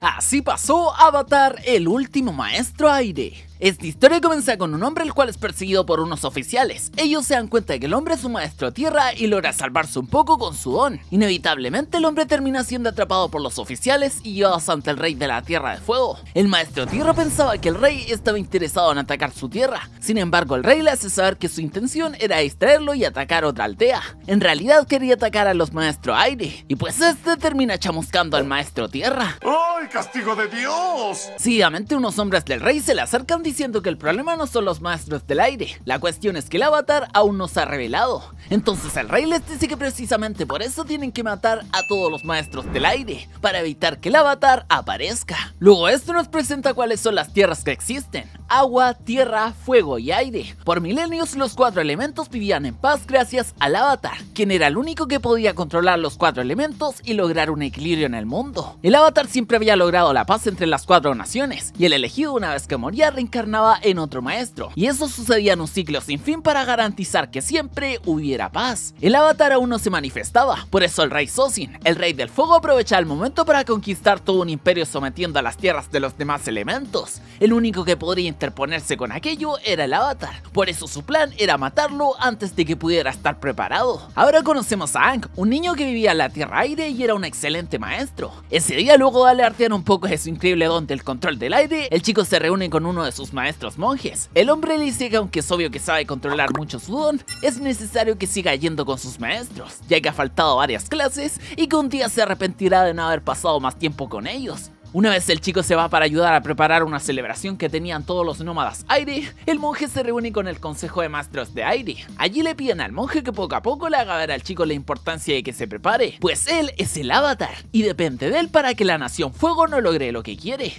Así pasó Avatar, el último maestro aire. Esta historia comienza con un hombre el cual es perseguido por unos oficiales. Ellos se dan cuenta de que el hombre es un maestro tierra y logra salvarse un poco con su don. Inevitablemente el hombre termina siendo atrapado por los oficiales y llevados ante el rey de la Tierra de Fuego. El maestro tierra pensaba que el rey estaba interesado en atacar su tierra. Sin embargo, el rey le hace saber que su intención era distraerlo y atacar otra aldea. En realidad quería atacar a los maestros aire y pues este termina chamuscando al maestro tierra. ¡Ay, castigo de Dios! Seguidamente unos hombres del rey se le acercan diciendo que el problema no son los maestros del aire, la cuestión es que el avatar aún no se ha revelado. Entonces el rey les dice que precisamente por eso tienen que matar a todos los maestros del aire, para evitar que el avatar aparezca. Luego esto nos presenta cuáles son las tierras que existen, agua, tierra, fuego y aire. Por milenios los cuatro elementos vivían en paz gracias al avatar, quien era el único que podía controlar los cuatro elementos y lograr un equilibrio en el mundo. El avatar siempre había logrado la paz entre las cuatro naciones, y el elegido una vez que moría reencarnaba en otro maestro, y eso sucedía en un ciclo sin fin para garantizar que siempre hubiera paz. El avatar aún no se manifestaba, por eso el rey Sosin, el rey del fuego, aprovechaba el momento para conquistar todo un imperio sometiendo a las tierras de los demás elementos. El único que podría interponerse con aquello era el avatar, por eso su plan era matarlo antes de que pudiera estar preparado. Ahora conocemos a Ank un niño que vivía en la Tierra Aire y era un excelente maestro. Ese día luego de alertear un poco de su increíble don del control del aire, el chico se reúne con uno de sus maestros monjes. El hombre le dice que aunque es obvio que sabe controlar mucho su don, es necesario que siga yendo con sus maestros, ya que ha faltado varias clases y que un día se arrepentirá de no haber pasado más tiempo con ellos. Una vez el chico se va para ayudar a preparar una celebración que tenían todos los nómadas Aire, el monje se reúne con el consejo de maestros de Aire. Allí le piden al monje que poco a poco le haga ver al chico la importancia de que se prepare, pues él es el avatar y depende de él para que la nación fuego no logre lo que quiere.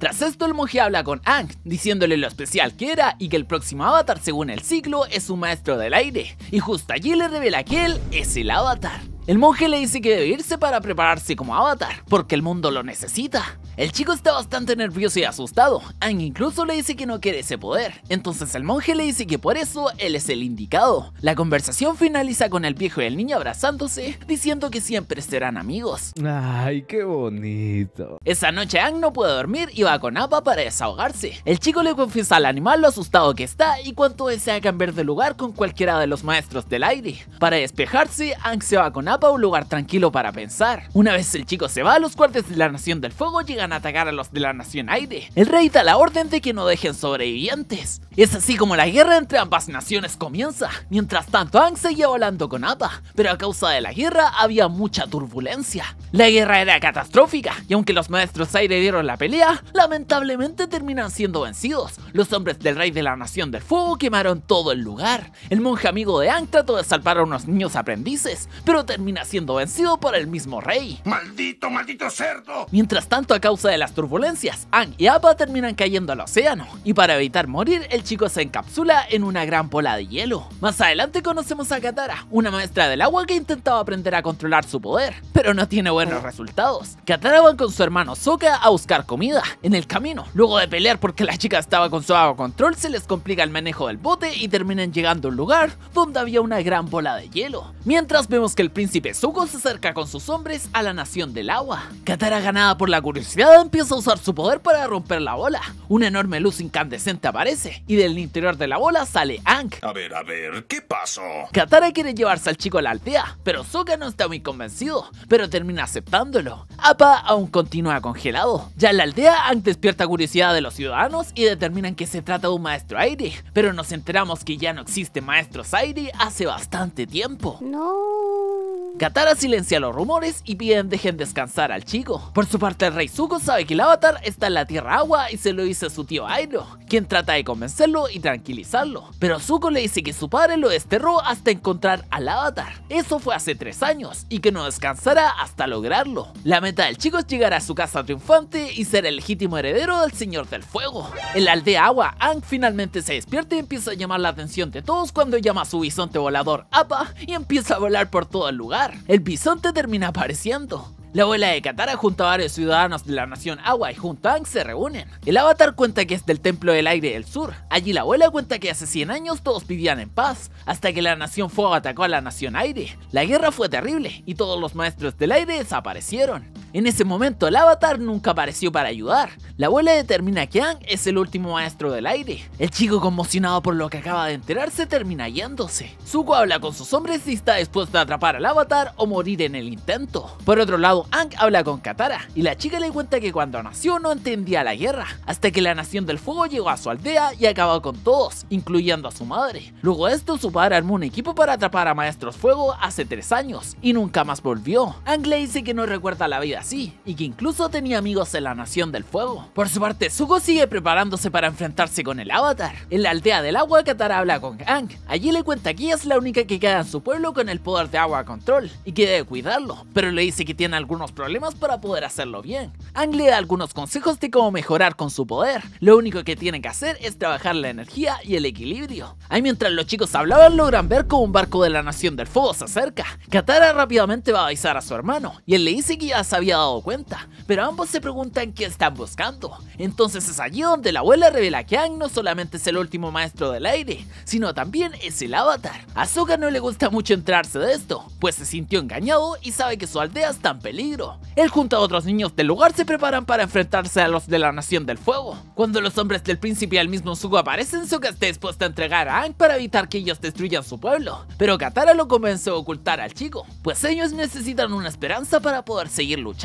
Tras esto el monje habla con Ang, diciéndole lo especial que era y que el próximo avatar según el ciclo es un maestro del aire, y justo allí le revela que él es el avatar. El monje le dice que debe irse para prepararse como avatar, porque el mundo lo necesita. El chico está bastante nervioso y asustado. Aang incluso le dice que no quiere ese poder. Entonces el monje le dice que por eso él es el indicado. La conversación finaliza con el viejo y el niño abrazándose, diciendo que siempre serán amigos. Ay, qué bonito. Esa noche Aang no puede dormir y va con Appa para desahogarse. El chico le confiesa al animal lo asustado que está y cuánto desea cambiar de lugar con cualquiera de los maestros del aire. Para despejarse, Aang se va con Appa un lugar tranquilo para pensar. Una vez el chico se va, los guardias de la Nación del Fuego llegan a atacar a los de la Nación Aire. El rey da la orden de que no dejen sobrevivientes. Es así como la guerra entre ambas naciones comienza. Mientras tanto, Ang seguía volando con Appa, pero a causa de la guerra había mucha turbulencia. La guerra era catastrófica, y aunque los maestros aire dieron la pelea, lamentablemente terminan siendo vencidos. Los hombres del rey de la Nación del Fuego quemaron todo el lugar. El monje amigo de Ang trató de salvar a unos niños aprendices, pero terminó termina siendo vencido por el mismo rey. ¡Maldito, maldito cerdo! Mientras tanto, a causa de las turbulencias, Ang y Appa terminan cayendo al océano, y para evitar morir, el chico se encapsula en una gran bola de hielo. Más adelante conocemos a Katara, una maestra del agua que intentaba aprender a controlar su poder, pero no tiene buenos resultados. Katara va con su hermano Sokka a buscar comida. En el camino, luego de pelear porque la chica estaba con su agua control, se les complica el manejo del bote y terminan llegando a un lugar donde había una gran bola de hielo. Mientras vemos que el príncipe y Zuko se acerca con sus hombres a la nación del agua. Katara ganada por la curiosidad empieza a usar su poder para romper la bola. Una enorme luz incandescente aparece y del interior de la bola sale Aang. A ver, a ver, ¿qué pasó? Katara quiere llevarse al chico a la aldea, pero Zuko no está muy convencido, pero termina aceptándolo. Apa aún continúa congelado. Ya en la aldea, Aang despierta curiosidad de los ciudadanos y determinan que se trata de un maestro aire, pero nos enteramos que ya no existe maestros aire hace bastante tiempo. No. Katara silencia los rumores y piden dejen descansar al chico. Por su parte el rey Zuko sabe que el avatar está en la tierra agua y se lo dice a su tío Airo, quien trata de convencerlo y tranquilizarlo. Pero Zuko le dice que su padre lo desterró hasta encontrar al avatar. Eso fue hace tres años y que no descansará hasta lograrlo. La meta del chico es llegar a su casa triunfante y ser el legítimo heredero del señor del fuego. En la aldea agua, Ang finalmente se despierta y empieza a llamar la atención de todos cuando llama a su bisonte volador Apa y empieza a volar por todo el lugar. El bisonte termina apareciendo. La abuela de Katara junto a varios ciudadanos de la nación Agua y junto a se reúnen. El avatar cuenta que es del Templo del Aire del Sur. Allí la abuela cuenta que hace 100 años todos vivían en paz, hasta que la nación Fuego atacó a la nación Aire. La guerra fue terrible y todos los maestros del aire desaparecieron. En ese momento el avatar nunca apareció para ayudar. La abuela determina que Aang es el último maestro del aire. El chico conmocionado por lo que acaba de enterarse termina yéndose. Zuko habla con sus hombres y está dispuesto a atrapar al avatar o morir en el intento. Por otro lado, Aang habla con Katara y la chica le cuenta que cuando nació no entendía la guerra, hasta que la Nación del Fuego llegó a su aldea y acabó con todos, incluyendo a su madre. Luego de esto, su padre armó un equipo para atrapar a Maestros Fuego hace tres años y nunca más volvió. Aang le dice que no recuerda la vida y que incluso tenía amigos en la Nación del Fuego. Por su parte, Zuko sigue preparándose para enfrentarse con el Avatar. En la aldea del agua, Katara habla con Ang. Allí le cuenta que ella es la única que queda en su pueblo con el poder de agua control y que debe cuidarlo, pero le dice que tiene algunos problemas para poder hacerlo bien. Ang le da algunos consejos de cómo mejorar con su poder. Lo único que tiene que hacer es trabajar la energía y el equilibrio. Ahí mientras los chicos hablaban logran ver cómo un barco de la Nación del Fuego se acerca. Katara rápidamente va a avisar a su hermano y él le dice que ya sabía dado cuenta, pero ambos se preguntan qué están buscando. Entonces es allí donde la abuela revela que Aang no solamente es el último maestro del aire, sino también es el avatar. A no le gusta mucho entrarse de esto, pues se sintió engañado y sabe que su aldea está en peligro. Él junto a otros niños del lugar se preparan para enfrentarse a los de la Nación del Fuego. Cuando los hombres del príncipe y mismo Zuko aparecen, Sokka está dispuesta a entregar a Aang para evitar que ellos destruyan su pueblo, pero Katara lo convence a ocultar al chico, pues ellos necesitan una esperanza para poder seguir luchando.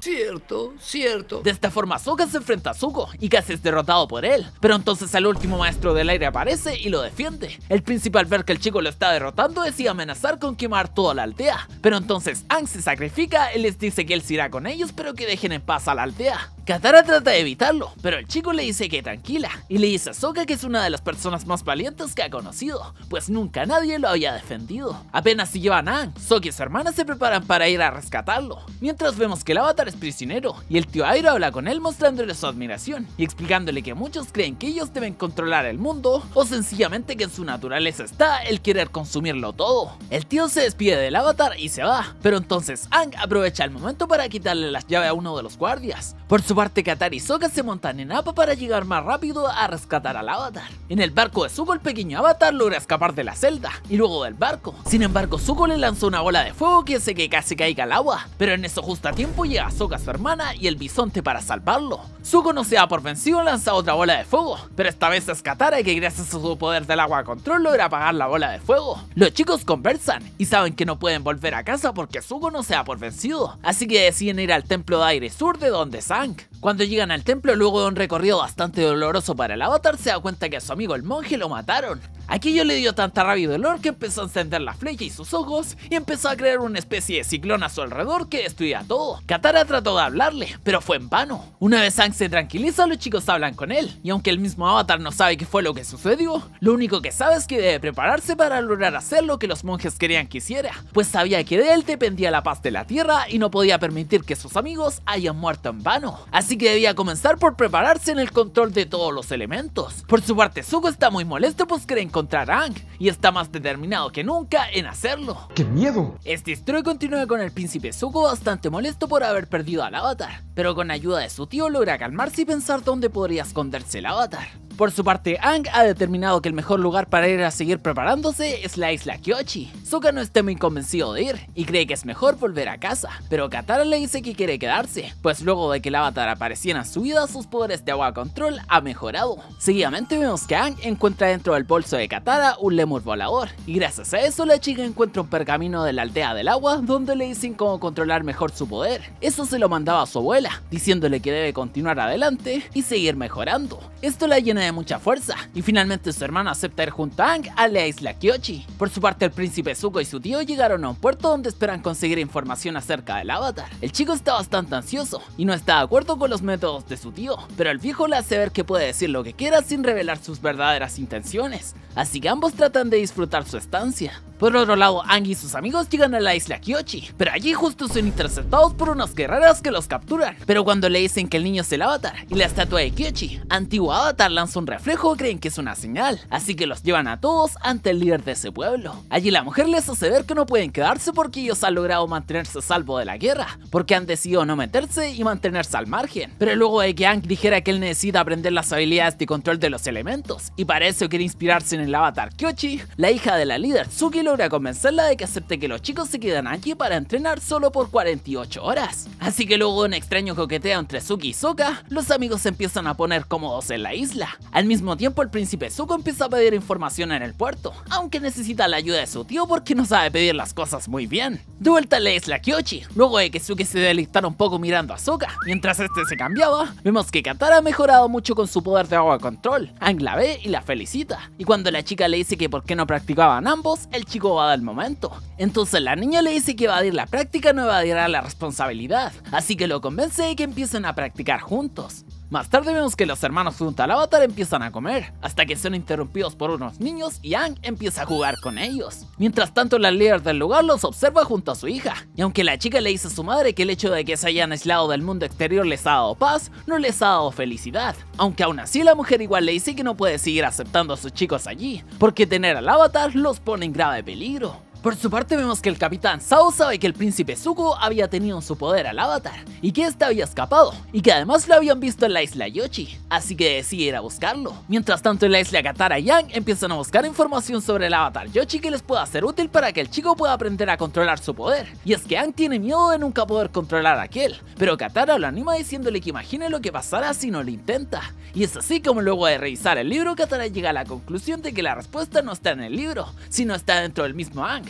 Cierto, cierto. De esta forma Soka se enfrenta a Zuko y casi es derrotado por él, pero entonces el último maestro del aire aparece y lo defiende. El principal al ver que el chico lo está derrotando decide amenazar con quemar toda la aldea, pero entonces Ang se sacrifica y les dice que él se irá con ellos pero que dejen en paz a la aldea. Katara trata de evitarlo, pero el chico le dice que tranquila y le dice a Sokka que es una de las personas más valientes que ha conocido, pues nunca nadie lo había defendido. Apenas si llevan a Aang, Sokka y su hermana se preparan para ir a rescatarlo, mientras vemos que el avatar es prisionero y el tío Airo habla con él mostrándole su admiración y explicándole que muchos creen que ellos deben controlar el mundo o sencillamente que en su naturaleza está el querer consumirlo todo. El tío se despide del avatar y se va, pero entonces Aang aprovecha el momento para quitarle las llaves a uno de los guardias. Por su parte, Katara y Sokka se montan en APA para llegar más rápido a rescatar al Avatar. En el barco de Zuko, el pequeño Avatar logra escapar de la celda y luego del barco. Sin embargo, Zuko le lanzó una bola de fuego que hace que casi caiga al agua, pero en eso justo a tiempo llega Sokka, su hermana y el bisonte para salvarlo. Zuko no se da por vencido, lanza otra bola de fuego, pero esta vez es Katara que gracias a su poder del agua control logra apagar la bola de fuego. Los chicos conversan y saben que no pueden volver a casa porque Zuko no se da por vencido, así que deciden ir al templo de aire sur de donde Sank. Cuando llegan al templo, luego de un recorrido bastante doloroso para el avatar, se da cuenta que a su amigo el monje lo mataron. Aquello le dio tanta rabia y dolor que empezó a encender la flecha y sus ojos y empezó a crear una especie de ciclón a su alrededor que destruía todo. Katara trató de hablarle, pero fue en vano. Una vez Aang se tranquiliza, los chicos hablan con él, y aunque el mismo avatar no sabe qué fue lo que sucedió, lo único que sabe es que debe prepararse para lograr hacer lo que los monjes querían que hiciera, pues sabía que de él dependía la paz de la tierra y no podía permitir que sus amigos hayan muerto en vano. Así que debía comenzar por prepararse en el control de todos los elementos. Por su parte, Zuko está muy molesto pues creen que y está más determinado que nunca en hacerlo. ¡Qué miedo! Este historia continúa con el príncipe Zuko bastante molesto por haber perdido al avatar, pero con ayuda de su tío logra calmarse y pensar dónde podría esconderse el avatar. Por su parte, Ang ha determinado que el mejor lugar para ir a seguir preparándose es la isla Kyochi. Suka no está muy convencido de ir y cree que es mejor volver a casa, pero Katara le dice que quiere quedarse, pues luego de que el avatar apareciera en su vida, sus poderes de agua control ha mejorado. Seguidamente vemos que Ang encuentra dentro del bolso de Katara un lemur volador, y gracias a eso la chica encuentra un pergamino de la aldea del agua donde le dicen cómo controlar mejor su poder. Eso se lo mandaba a su abuela, diciéndole que debe continuar adelante y seguir mejorando. Esto la llena de mucha fuerza, y finalmente su hermano acepta ir junto a Ang a la isla Kyochi Por su parte el príncipe Zuko y su tío llegaron a un puerto donde esperan conseguir información acerca del avatar. El chico está bastante ansioso, y no está de acuerdo con los métodos de su tío, pero el viejo le hace ver que puede decir lo que quiera sin revelar sus verdaderas intenciones, así que ambos tratan de disfrutar su estancia. Por otro lado, Ang y sus amigos llegan a la isla Kyochi, pero allí justo son interceptados por unas guerreras que los capturan. Pero cuando le dicen que el niño es el avatar y la estatua de Kyochi, antiguo avatar lanzó reflejo, creen que es una señal, así que los llevan a todos ante el líder de ese pueblo. Allí la mujer les hace ver que no pueden quedarse porque ellos han logrado mantenerse salvo de la guerra, porque han decidido no meterse y mantenerse al margen. Pero luego de que Ang dijera que él necesita aprender las habilidades de control de los elementos, y para eso quiere inspirarse en el avatar Kyochi, la hija de la líder Suki logra convencerla de que acepte que los chicos se quedan aquí para entrenar solo por 48 horas. Así que luego de un extraño coqueteo entre Suki y Soka, los amigos empiezan a poner cómodos en la isla, al mismo tiempo, el príncipe Suko empieza a pedir información en el puerto, aunque necesita la ayuda de su tío porque no sabe pedir las cosas muy bien. De vuelta a la isla Kyochi, luego de que Suki se deleitara un poco mirando a Zuko mientras este se cambiaba, vemos que Katara ha mejorado mucho con su poder de agua control, Angla ve y la felicita, y cuando la chica le dice que por qué no practicaban ambos, el chico va del momento. Entonces la niña le dice que evadir la práctica no evadirá la responsabilidad, así que lo convence de que empiecen a practicar juntos. Más tarde vemos que los hermanos junto al avatar empiezan a comer, hasta que son interrumpidos por unos niños y Ang empieza a jugar con ellos. Mientras tanto la líder del lugar los observa junto a su hija, y aunque la chica le dice a su madre que el hecho de que se hayan aislado del mundo exterior les ha dado paz, no les ha dado felicidad, aunque aún así la mujer igual le dice que no puede seguir aceptando a sus chicos allí, porque tener al avatar los pone en grave peligro. Por su parte vemos que el capitán Sao sabe que el príncipe Zuko había tenido su poder al avatar y que éste había escapado y que además lo habían visto en la isla Yoshi, así que decide ir a buscarlo. Mientras tanto en la isla Katara y Yang empiezan a buscar información sobre el avatar Yoshi que les pueda ser útil para que el chico pueda aprender a controlar su poder. Y es que Yang tiene miedo de nunca poder controlar a aquel, pero Katara lo anima diciéndole que imagine lo que pasará si no lo intenta. Y es así como luego de revisar el libro Katara llega a la conclusión de que la respuesta no está en el libro, sino está dentro del mismo Ang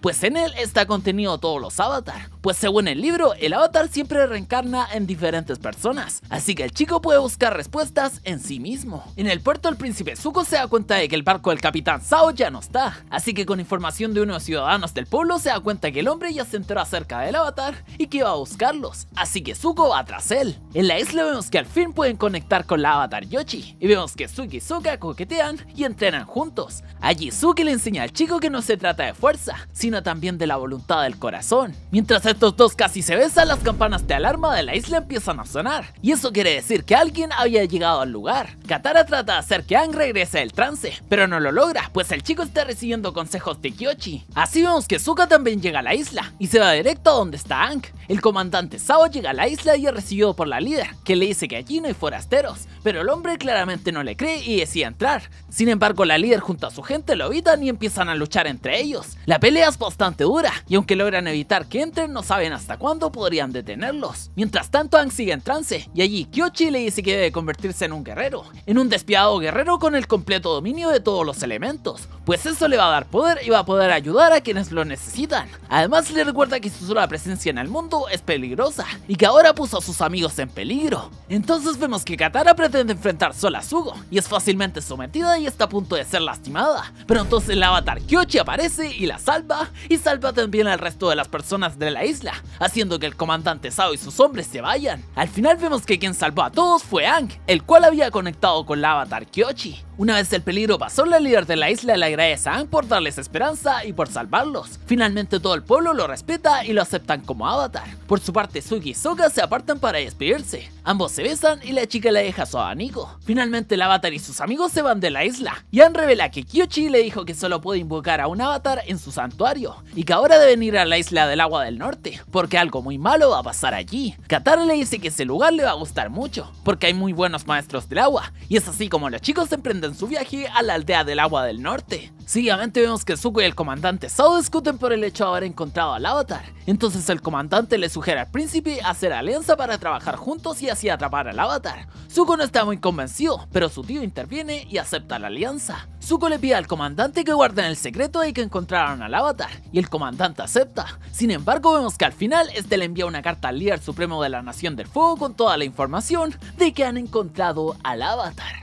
pues en él está contenido todos los avatar, pues según el libro, el avatar siempre reencarna en diferentes personas, así que el chico puede buscar respuestas en sí mismo. En el puerto el príncipe Zuko se da cuenta de que el barco del capitán Sao ya no está, así que con información de unos ciudadanos del pueblo se da cuenta que el hombre ya se enteró acerca del avatar y que iba a buscarlos, así que Zuko va tras él. En la isla vemos que al fin pueden conectar con el avatar Yoshi, y vemos que Suki y Suka coquetean y entrenan juntos. Allí Suki le enseña al chico que no se trata de fuerza, sino también de la voluntad del corazón. Mientras estos dos casi se besan, las campanas de alarma de la isla empiezan a sonar, y eso quiere decir que alguien había llegado al lugar. Katara trata de hacer que Ang regrese del trance, pero no lo logra, pues el chico está recibiendo consejos de Kyochi. Así vemos que Suka también llega a la isla, y se va directo a donde está Ang. El comandante Sao llega a la isla y es recibido por la líder, que le dice que allí no hay forasteros, pero el hombre claramente no le cree y decide entrar. Sin embargo, la líder junto a su gente lo evitan y empiezan a luchar entre ellos. La pelea es bastante dura, y aunque logran evitar que entren, no saben hasta cuándo podrían detenerlos. Mientras tanto, Aang sigue en trance, y allí Kyochi le dice que debe convertirse en un guerrero, en un despiadado guerrero con el completo dominio de todos los elementos, pues eso le va a dar poder y va a poder ayudar a quienes lo necesitan. Además le recuerda que su sola presencia en el mundo es peligrosa, y que ahora puso a sus amigos en peligro. Entonces vemos que Katara pretende enfrentar sola a Sugo, y es fácilmente sometida y está a punto de ser lastimada, pero entonces el avatar Kyochi aparece y la salva y salva también al resto de las personas de la isla, haciendo que el comandante Sao y sus hombres se vayan. Al final vemos que quien salvó a todos fue Ang, el cual había conectado con la avatar Kyochi Una vez el peligro pasó, la líder de la isla le agradece a Ang por darles esperanza y por salvarlos. Finalmente todo el pueblo lo respeta y lo aceptan como avatar. Por su parte, Sugi y Soka se apartan para despedirse. Ambos se besan y la chica le deja su abanico. Finalmente el avatar y sus amigos se van de la isla. Y Aang revela que Kyochi le dijo que solo puede invocar a un avatar en su santuario y que ahora deben ir a la isla del agua del norte, porque algo muy malo va a pasar allí. Katara le dice que ese lugar le va a gustar mucho, porque hay muy buenos maestros del agua, y es así como los chicos emprenden su viaje a la aldea del agua del norte. Seguidamente vemos que Zuko y el comandante Sao discuten por el hecho de haber encontrado al avatar, entonces el comandante le sugiere al príncipe hacer alianza para trabajar juntos y así atrapar al avatar. Zuko no está muy convencido, pero su tío interviene y acepta la alianza. Zuko le pide al comandante que guarden el secreto de que encontraron al avatar, y el comandante acepta. Sin embargo, vemos que al final este le envía una carta al líder supremo de la Nación del Fuego con toda la información de que han encontrado al avatar.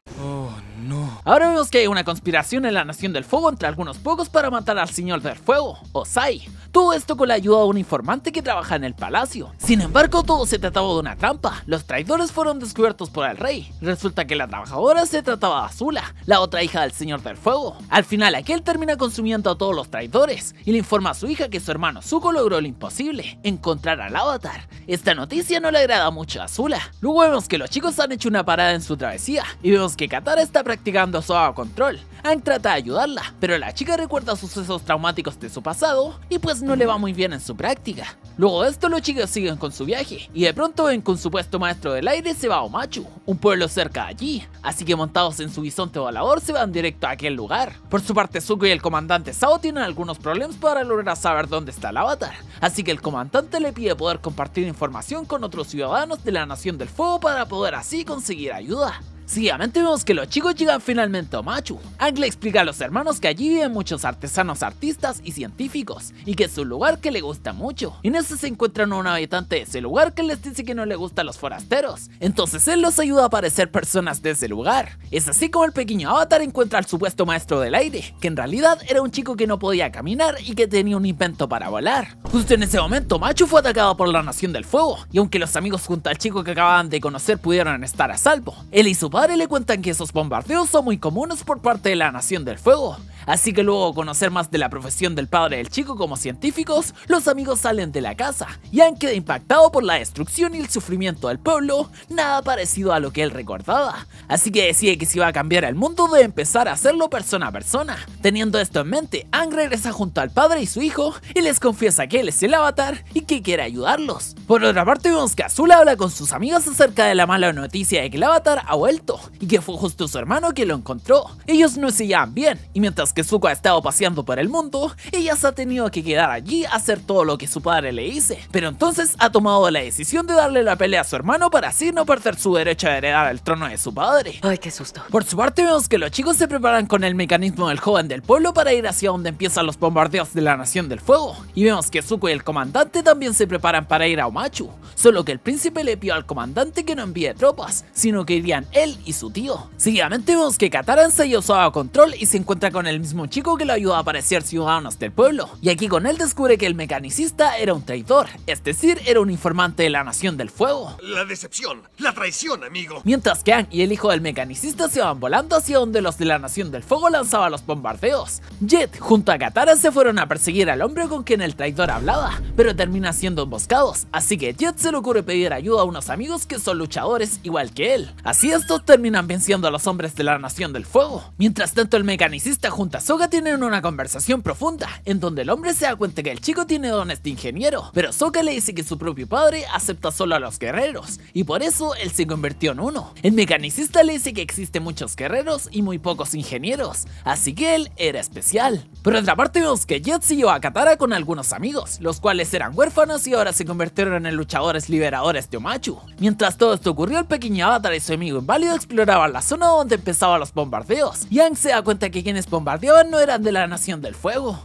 Ahora vemos que hay una conspiración en la Nación del Fuego entre algunos pocos para matar al Señor del Fuego, Osai. Todo esto con la ayuda de un informante que trabaja en el palacio. Sin embargo, todo se trataba de una trampa. Los traidores fueron descubiertos por el rey. Resulta que la trabajadora se trataba de Azula, la otra hija del Señor del Fuego. Al final, aquel termina consumiendo a todos los traidores y le informa a su hija que su hermano Zuko logró lo imposible, encontrar al avatar. Esta noticia no le agrada mucho a Azula. Luego vemos que los chicos han hecho una parada en su travesía y vemos que Katara está practicando Soba a control. Aang trata de ayudarla, pero la chica recuerda sucesos traumáticos de su pasado y pues no le va muy bien en su práctica. Luego de esto los chicos siguen con su viaje y de pronto ven que un supuesto maestro del aire se va a Omachu, un pueblo cerca de allí, así que montados en su bisonte volador se van directo a aquel lugar. Por su parte Zuko y el comandante Sao tienen algunos problemas para lograr saber dónde está el avatar, así que el comandante le pide poder compartir información con otros ciudadanos de la Nación del Fuego para poder así conseguir ayuda. Seguidamente vemos que los chicos llegan finalmente a Machu. Ang explica a los hermanos que allí viven muchos artesanos, artistas y científicos, y que es un lugar que le gusta mucho. En ese se encuentran a un habitante de ese lugar que les dice que no le gusta los forasteros, entonces él los ayuda a aparecer personas de ese lugar. Es así como el pequeño avatar encuentra al supuesto maestro del aire, que en realidad era un chico que no podía caminar y que tenía un invento para volar. Justo en ese momento Machu fue atacado por la Nación del Fuego, y aunque los amigos junto al chico que acababan de conocer pudieron estar a salvo, él y su y le cuentan que esos bombardeos son muy comunes por parte de la Nación del Fuego, Así que luego de conocer más de la profesión del padre del chico como científicos, los amigos salen de la casa y han quedado impactado por la destrucción y el sufrimiento del pueblo, nada parecido a lo que él recordaba. Así que decide que si va a cambiar el mundo debe empezar a hacerlo persona a persona. Teniendo esto en mente, Ang regresa junto al padre y su hijo y les confiesa que él es el avatar y que quiere ayudarlos. Por otra parte, vemos que Azul habla con sus amigos acerca de la mala noticia de que el avatar ha vuelto y que fue justo su hermano que lo encontró. Ellos no se llevan bien y mientras que Zuko ha estado paseando por el mundo, ella se ha tenido que quedar allí a hacer todo lo que su padre le dice. Pero entonces ha tomado la decisión de darle la pelea a su hermano para así no perder su derecho a heredar el trono de su padre. Ay, qué susto. Por su parte vemos que los chicos se preparan con el mecanismo del joven del pueblo para ir hacia donde empiezan los bombardeos de la Nación del Fuego. Y vemos que Zuko y el comandante también se preparan para ir a Omachu, solo que el príncipe le pidió al comandante que no envíe tropas, sino que irían él y su tío. Seguidamente vemos que Kataran se ensayó usado control y se encuentra con el mismo chico que lo ayudó a aparecer Ciudadanos del Pueblo, y aquí con él descubre que el mecanicista era un traidor, es decir, era un informante de la Nación del Fuego. La decepción, la traición, amigo. Mientras que y el hijo del mecanicista se van volando hacia donde los de la Nación del Fuego lanzaban los bombardeos. Jet junto a Katara se fueron a perseguir al hombre con quien el traidor hablaba, pero termina siendo emboscados, así que Jet se le ocurre pedir ayuda a unos amigos que son luchadores igual que él. Así estos terminan venciendo a los hombres de la Nación del Fuego. Mientras tanto el mecanicista junto soga tienen una conversación profunda, en donde el hombre se da cuenta que el chico tiene dones de ingeniero, pero Soka le dice que su propio padre acepta solo a los guerreros, y por eso él se convirtió en uno. El mecanicista le dice que existen muchos guerreros y muy pocos ingenieros, así que él era especial. Por otra parte vemos que Jet siguió a Katara con algunos amigos, los cuales eran huérfanos y ahora se convirtieron en luchadores liberadores de Omachu. Mientras todo esto ocurrió, el pequeño avatar y su amigo inválido exploraban la zona donde empezaban los bombardeos. Yang se da cuenta que quienes bombardearon no eran de la Nación del Fuego.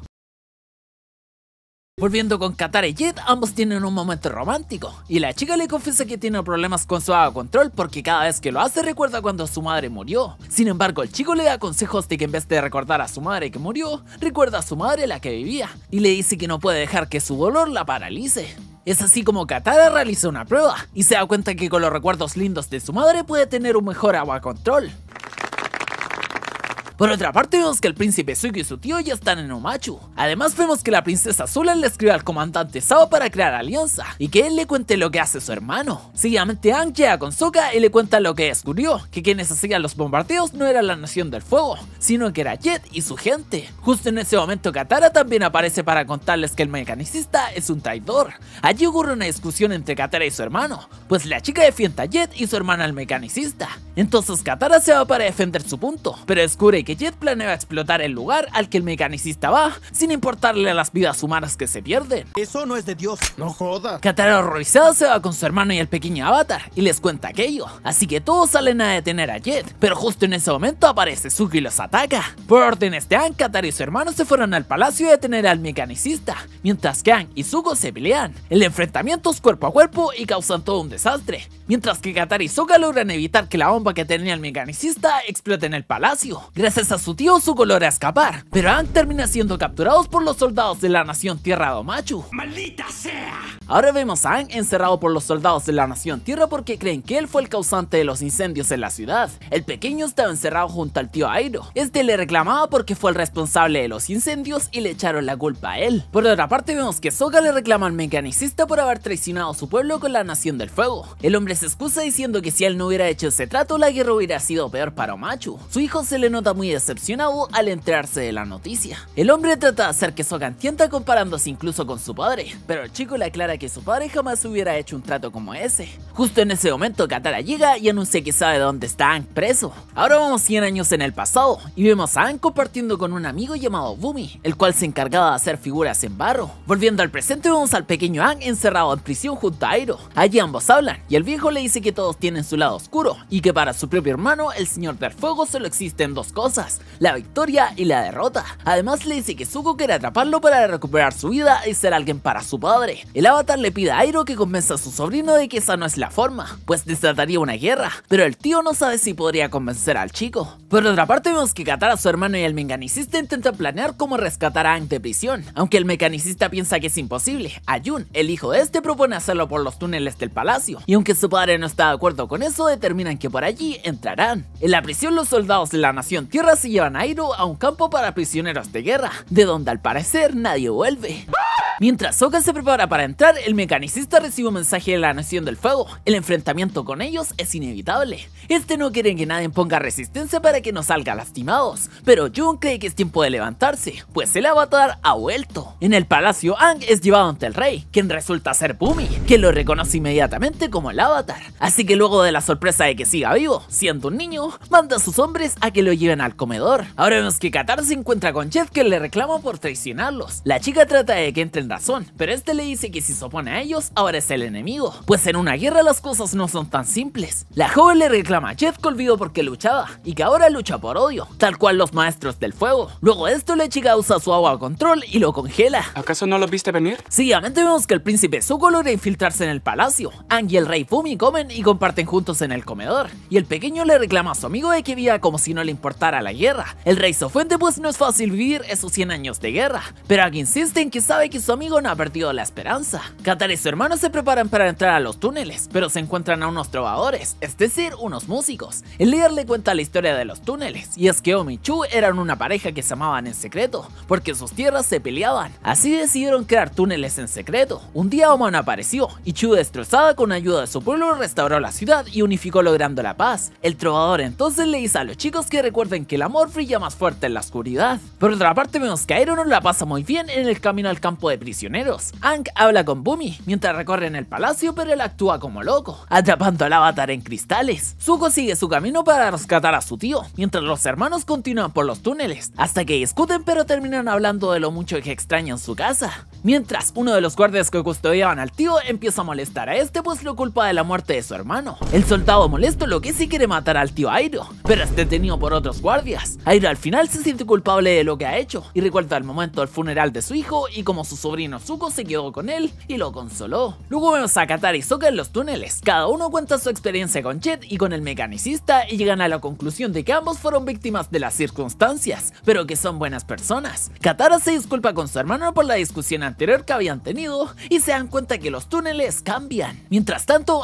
Volviendo con Katara y Jet, ambos tienen un momento romántico, y la chica le confiesa que tiene problemas con su agua control, porque cada vez que lo hace recuerda cuando su madre murió. Sin embargo, el chico le da consejos de que en vez de recordar a su madre que murió, recuerda a su madre la que vivía, y le dice que no puede dejar que su dolor la paralice. Es así como Katara realiza una prueba, y se da cuenta que con los recuerdos lindos de su madre puede tener un mejor agua control. Por otra parte vemos que el príncipe Zuko y su tío ya están en Omachu. Además vemos que la princesa Azula le escribe al comandante Sao para crear alianza y que él le cuente lo que hace su hermano. Seguidamente Ang llega con Sokka y le cuenta lo que descubrió, que quienes hacían los bombardeos no era la nación del fuego, sino que era Jet y su gente. Justo en ese momento Katara también aparece para contarles que el mecanicista es un traidor. Allí ocurre una discusión entre Katara y su hermano, pues la chica defiende a Jet y su hermana al mecanicista. Entonces Katara se va para defender su punto, pero descubre que Jet planeaba explotar el lugar al que el mecanicista va, sin importarle a las vidas humanas que se pierden. Eso no es de Dios, no joda. Katara horrorizada se va con su hermano y el pequeño avatar y les cuenta aquello, así que todos salen a detener a Jet, pero justo en ese momento aparece Suki y los ataca. Por orden de Ann, Katara y su hermano se fueron al palacio a detener al mecanicista, mientras que Ann y Zuko se pelean. El enfrentamiento es cuerpo a cuerpo y causan todo un desastre, mientras que Katara y Zuko logran evitar que la bomba que tenía el mecanicista explote en el palacio. Gracias a su tío su color a escapar, pero Aang termina siendo capturados por los soldados de la nación Tierra de Omachu. ¡Maldita sea! Ahora vemos a Aang encerrado por los soldados de la nación Tierra porque creen que él fue el causante de los incendios en la ciudad. El pequeño estaba encerrado junto al tío Airo. Este le reclamaba porque fue el responsable de los incendios y le echaron la culpa a él. Por otra parte vemos que Soka le reclama al mecanicista por haber traicionado a su pueblo con la nación del fuego. El hombre se excusa diciendo que si él no hubiera hecho ese trato la guerra hubiera sido peor para Omachu. Su hijo se le nota muy decepcionado al enterarse de la noticia. El hombre trata de hacer que Sogan tienta comparándose incluso con su padre, pero el chico le aclara que su padre jamás hubiera hecho un trato como ese. Justo en ese momento Katara llega y anuncia que sabe dónde está Aang preso. Ahora vamos 100 años en el pasado y vemos a Aang compartiendo con un amigo llamado Bumi, el cual se encargaba de hacer figuras en barro. Volviendo al presente vemos al pequeño Aang encerrado en prisión junto a Airo. Allí ambos hablan y el viejo le dice que todos tienen su lado oscuro y que para su propio hermano el señor del fuego solo existen dos cosas la victoria y la derrota. Además le dice que Zuko quiere atraparlo para recuperar su vida y ser alguien para su padre. El avatar le pide a Airo que convenza a su sobrino de que esa no es la forma, pues desataría una guerra, pero el tío no sabe si podría convencer al chico. Por otra parte vemos que Katara, su hermano y el mecanicista intentan planear cómo rescatar a Aang de prisión, aunque el mecanicista piensa que es imposible. Ayun, el hijo de este, propone hacerlo por los túneles del palacio, y aunque su padre no está de acuerdo con eso, determinan que por allí entrarán. En la prisión los soldados de la nación tío se llevan a Iroh a un campo para prisioneros de guerra, de donde al parecer nadie vuelve. Mientras Sokka se prepara para entrar, el mecanicista recibe un mensaje de la Nación del Fuego. El enfrentamiento con ellos es inevitable. Este no quiere que nadie ponga resistencia para que no salga lastimados, pero Jun cree que es tiempo de levantarse, pues el avatar ha vuelto. En el palacio, Ang es llevado ante el rey, quien resulta ser Bumi, que lo reconoce inmediatamente como el avatar. Así que luego de la sorpresa de que siga vivo, siendo un niño, manda a sus hombres a que lo lleven a comedor. Ahora vemos que Qatar se encuentra con Jeff que le reclama por traicionarlos. La chica trata de que entre en razón, pero este le dice que si se opone a ellos, ahora es el enemigo. Pues en una guerra las cosas no son tan simples. La joven le reclama a Jeff que olvidó porque luchaba y que ahora lucha por odio, tal cual los maestros del fuego. Luego de esto la chica usa su agua a control y lo congela. ¿Acaso no lo viste venir? Seguidamente vemos que el príncipe Zuko logra infiltrarse en el palacio. Ang y el rey Fumi comen y comparten juntos en el comedor. Y el pequeño le reclama a su amigo de que viva como si no le importara la guerra. El rey se pues no es fácil vivir esos 100 años de guerra, pero aquí insiste en que sabe que su amigo no ha perdido la esperanza. Katar y su hermano se preparan para entrar a los túneles, pero se encuentran a unos trovadores, es decir, unos músicos. El líder le cuenta la historia de los túneles, y es que Omi Chu eran una pareja que se amaban en secreto, porque sus tierras se peleaban. Así decidieron crear túneles en secreto. Un día Oman apareció, y Chu destrozada con ayuda de su pueblo restauró la ciudad y unificó logrando la paz. El trovador entonces le dice a los chicos que recuerden que el amor brilla más fuerte en la oscuridad. Por otra parte, vemos que Aero no la pasa muy bien en el camino al campo de prisioneros. hank habla con Bumi mientras en el palacio, pero él actúa como loco, atrapando al avatar en cristales. Zuko sigue su camino para rescatar a su tío, mientras los hermanos continúan por los túneles, hasta que discuten pero terminan hablando de lo mucho que extrañan su casa. Mientras uno de los guardias que custodiaban al tío empieza a molestar a este pues lo culpa de la muerte de su hermano. El soldado molesto lo que sí quiere matar al tío Airo, pero es detenido por otros guardias Aira al final se siente culpable de lo que ha hecho y recuerda el momento del funeral de su hijo y como su sobrino Zuko se quedó con él y lo consoló. Luego vemos a Katara y Sokka en los túneles. Cada uno cuenta su experiencia con Jet y con el mecanicista y llegan a la conclusión de que ambos fueron víctimas de las circunstancias, pero que son buenas personas. Katara se disculpa con su hermano por la discusión anterior que habían tenido y se dan cuenta que los túneles cambian. Mientras tanto,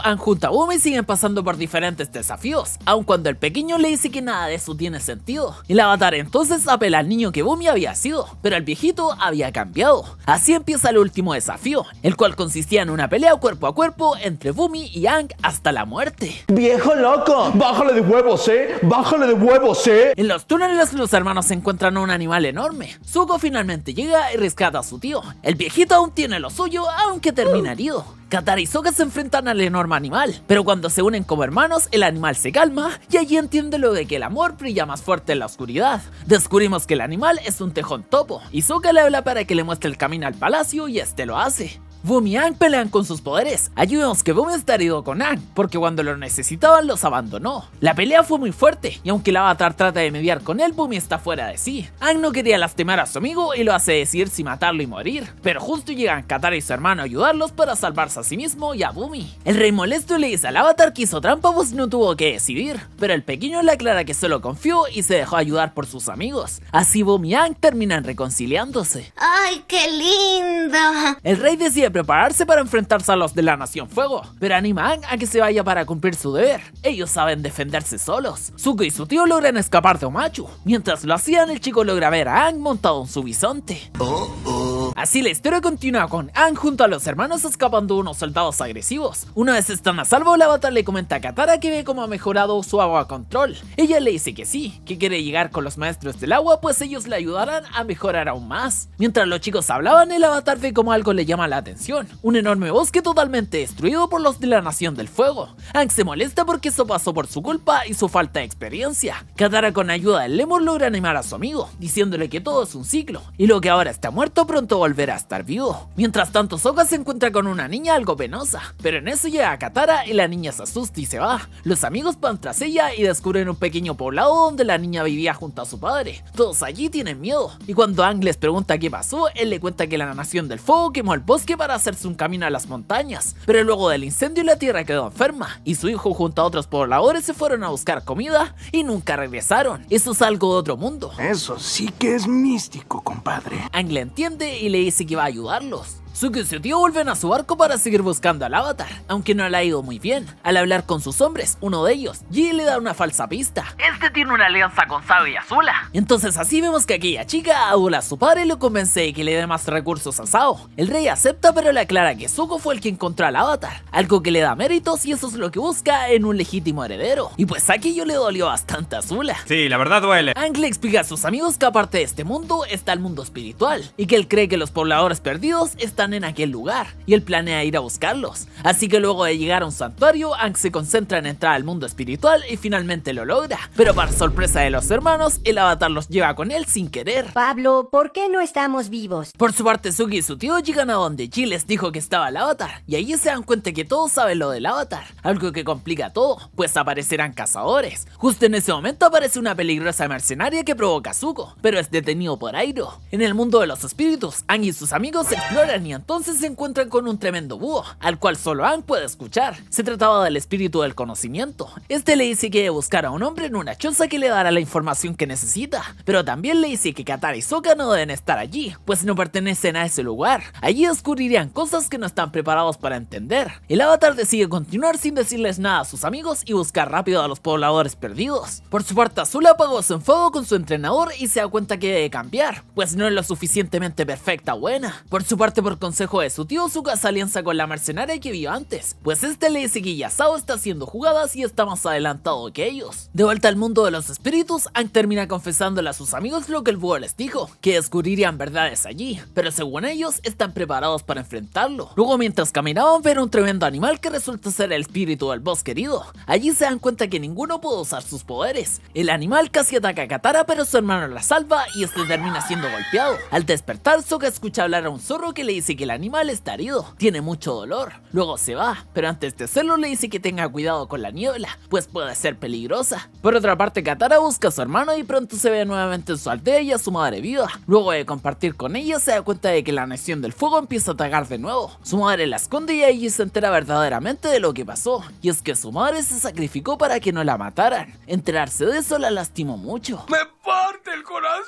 Bumi y siguen pasando por diferentes desafíos, aun cuando el pequeño le dice que nada de eso tiene sentido el avatar entonces apela al niño que Bumi había sido, pero el viejito había cambiado. Así empieza el último desafío, el cual consistía en una pelea cuerpo a cuerpo entre Bumi y Ang hasta la muerte. ¡Viejo loco! ¡Bájale de huevos, eh! ¡Bájale de huevos, eh! En los túneles los hermanos encuentran a un animal enorme. Zuko finalmente llega y rescata a su tío. El viejito aún tiene lo suyo, aunque termina herido. Katara y Soka se enfrentan al enorme animal, pero cuando se unen como hermanos, el animal se calma y allí entiende lo de que el amor brilla más fuerte en la oscuridad. Descubrimos que el animal es un tejón topo y Soka le habla para que le muestre el camino al palacio y este lo hace y Aang pelean con sus poderes. Ayudamos que Bumi está herido con Ang, porque cuando lo necesitaban los abandonó. La pelea fue muy fuerte, y aunque el avatar trata de mediar con él, Bumi está fuera de sí. Ang no quería lastimar a su amigo y lo hace decidir si matarlo y morir, pero justo llegan Katara y su hermano a ayudarlos para salvarse a sí mismo y a Bumi. El rey molesto le dice al avatar que hizo trampa pues no tuvo que decidir, pero el pequeño le aclara que solo confió y se dejó ayudar por sus amigos. Así Bumi y Ang terminan reconciliándose. ¡Ay, qué lindo! El rey decide prepararse para enfrentarse a los de la Nación Fuego, pero anima a que se vaya para cumplir su deber. Ellos saben defenderse solos. Zuko y su tío logran escapar de Omachu. Mientras lo hacían, el chico logra ver a Aang montado en su bisonte. oh. oh. Así la historia continúa con Ang junto a los hermanos escapando de unos soldados agresivos. Una vez están a salvo, la avatar le comenta a Katara que ve cómo ha mejorado su agua control. Ella le dice que sí, que quiere llegar con los maestros del agua, pues ellos le ayudarán a mejorar aún más. Mientras los chicos hablaban, el avatar ve como algo le llama la atención. Un enorme bosque totalmente destruido por los de la Nación del Fuego. Ang se molesta porque eso pasó por su culpa y su falta de experiencia. Katara con ayuda de Lemur logra animar a su amigo, diciéndole que todo es un ciclo, y lo que ahora está muerto pronto volver a estar vivo. Mientras tanto, Soka se encuentra con una niña algo penosa, pero en eso llega a Katara y la niña se asusta y se va. Los amigos van tras ella y descubren un pequeño poblado donde la niña vivía junto a su padre. Todos allí tienen miedo, y cuando Ang les pregunta qué pasó, él le cuenta que la nación del fuego quemó el bosque para hacerse un camino a las montañas, pero luego del incendio la tierra quedó enferma, y su hijo junto a otros pobladores se fueron a buscar comida y nunca regresaron. Eso es algo de otro mundo. Eso sí que es místico, compadre. Angle entiende y y le dice que va a ayudarlos. Zuko y su tío vuelven a su barco para seguir buscando al avatar, aunque no le ha ido muy bien. Al hablar con sus hombres, uno de ellos, Ji le da una falsa pista. Este tiene una alianza con Sao y Azula. Entonces así vemos que aquella chica adula a su padre y lo convence de que le dé más recursos a Sao. El rey acepta pero le aclara que Zuko fue el que encontró al avatar, algo que le da méritos y eso es lo que busca en un legítimo heredero. Y pues aquí yo le dolió bastante a Azula. Sí, la verdad duele. Ang explica a sus amigos que aparte de este mundo está el mundo espiritual y que él cree que los pobladores perdidos están en aquel lugar y el planea ir a buscarlos. Así que luego de llegar a un santuario, Aang se concentra en entrar al mundo espiritual y finalmente lo logra. Pero para sorpresa de los hermanos, el avatar los lleva con él sin querer. Pablo, ¿por qué no estamos vivos? Por su parte, Suki y su tío llegan a donde Chi les dijo que estaba el avatar y allí se dan cuenta que todos saben lo del avatar, algo que complica todo, pues aparecerán cazadores. Justo en ese momento aparece una peligrosa mercenaria que provoca a Zuko, pero es detenido por Airo. En el mundo de los espíritus, Aang y sus amigos exploran y entonces se encuentran con un tremendo búho, al cual solo Aang puede escuchar. Se trataba del espíritu del conocimiento. Este le dice que debe buscar a un hombre en una choza que le dará la información que necesita, pero también le dice que Katara y Sokka no deben estar allí, pues no pertenecen a ese lugar. Allí descubrirían cosas que no están preparados para entender. El avatar decide continuar sin decirles nada a sus amigos y buscar rápido a los pobladores perdidos. Por su parte, Azula apagó su enfado con su entrenador y se da cuenta que debe cambiar, pues no es lo suficientemente perfecta o buena. Por su parte, por consejo de su tío Suka se alianza con la mercenaria que vio antes, pues este le dice que Yasao está haciendo jugadas y está más adelantado que ellos. De vuelta al mundo de los espíritus, Hank termina confesándole a sus amigos lo que el búho les dijo, que descubrirían verdades allí, pero según ellos están preparados para enfrentarlo. Luego mientras caminaban ven un tremendo animal que resulta ser el espíritu del bosque querido. Allí se dan cuenta que ninguno puede usar sus poderes. El animal casi ataca a Katara pero su hermano la salva y este termina siendo golpeado. Al despertar Sokka escucha hablar a un zorro que le dice que el animal está herido, tiene mucho dolor. Luego se va, pero antes de hacerlo le dice que tenga cuidado con la niebla, pues puede ser peligrosa. Por otra parte, Katara busca a su hermano y pronto se ve nuevamente en su aldea y a su madre viva. Luego de compartir con ella, se da cuenta de que la nación del fuego empieza a atacar de nuevo. Su madre la esconde y allí se entera verdaderamente de lo que pasó, y es que su madre se sacrificó para que no la mataran. Enterarse de eso la lastimó mucho. ¡Me parte el corazón!